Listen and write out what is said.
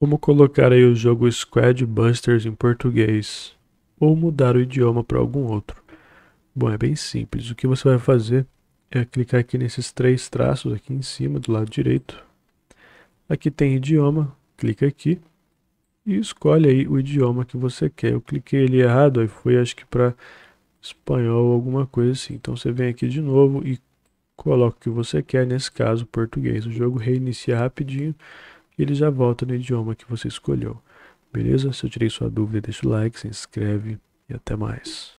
Como colocar aí o jogo Squad Busters em português ou mudar o idioma para algum outro? Bom, é bem simples. O que você vai fazer é clicar aqui nesses três traços aqui em cima do lado direito. Aqui tem idioma, clica aqui e escolhe aí o idioma que você quer. Eu cliquei ele errado, aí foi acho que para espanhol ou alguma coisa assim. Então você vem aqui de novo e coloca o que você quer, nesse caso português. O jogo reinicia rapidinho ele já volta no idioma que você escolheu. Beleza? Se eu tirei sua dúvida, deixa o like, se inscreve e até mais.